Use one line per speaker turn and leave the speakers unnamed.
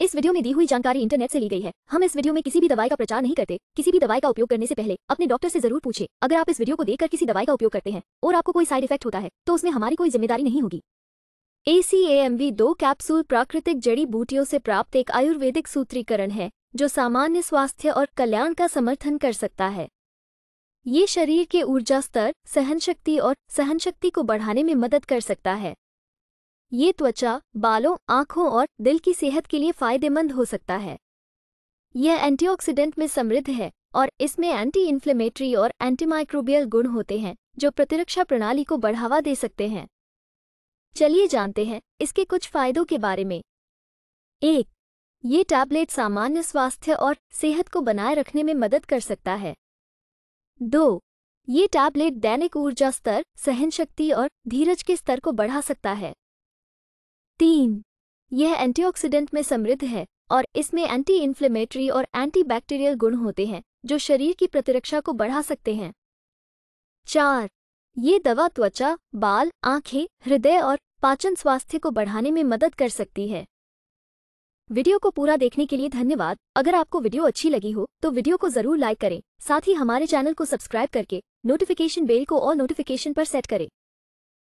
इस वीडियो में दी हुई जानकारी इंटरनेट से ली गई है हम इस वीडियो में किसी भी दवाई का प्रचार नहीं करते किसी भी दवाई का उपयोग करने से पहले अपने डॉक्टर से जरूर पूछे अगर आप इस वीडियो को देखकर किसी दवाई का उपयोग करते हैं और आपको कोई साइड इफेक्ट होता है तो उसमें हमारी कोई जिम्मेदारी नहीं होगी ए सी एम वी दो कैप्सूल प्राकृतिक जड़ी बूटियों से प्राप्त एक आयुर्वेदिक सूत्रीकरण है जो सामान्य स्वास्थ्य और कल्याण का समर्थन कर सकता है ये शरीर के ऊर्जा स्तर सहन शक्ति और सहन शक्ति को बढ़ाने में मदद कर सकता है ये त्वचा बालों आंखों और दिल की सेहत के लिए फायदेमंद हो सकता है यह एंटीऑक्सीडेंट में समृद्ध है और इसमें एंटी इन्फ्लेमेटरी और एंटीमाइक्रोबियल गुण होते हैं जो प्रतिरक्षा प्रणाली को बढ़ावा दे सकते हैं चलिए जानते हैं इसके कुछ फायदों के बारे में एक ये टैबलेट सामान्य स्वास्थ्य और सेहत को बनाए रखने में मदद कर सकता है दो ये टैबलेट दैनिक ऊर्जा स्तर सहनशक्ति और धीरज के स्तर को बढ़ा सकता है तीन यह एंटीऑक्सीडेंट में समृद्ध है और इसमें एंटी इन्फ्लेमेटरी और एंटीबैक्टीरियल गुण होते हैं जो शरीर की प्रतिरक्षा को बढ़ा सकते हैं चार ये दवा त्वचा बाल आंखें हृदय और पाचन स्वास्थ्य को बढ़ाने में मदद कर सकती है वीडियो को पूरा देखने के लिए धन्यवाद अगर आपको वीडियो अच्छी लगी हो तो वीडियो को जरूर लाइक करें साथ ही हमारे चैनल को सब्सक्राइब करके नोटिफिकेशन बेल को और नोटिफिकेशन पर सेट करें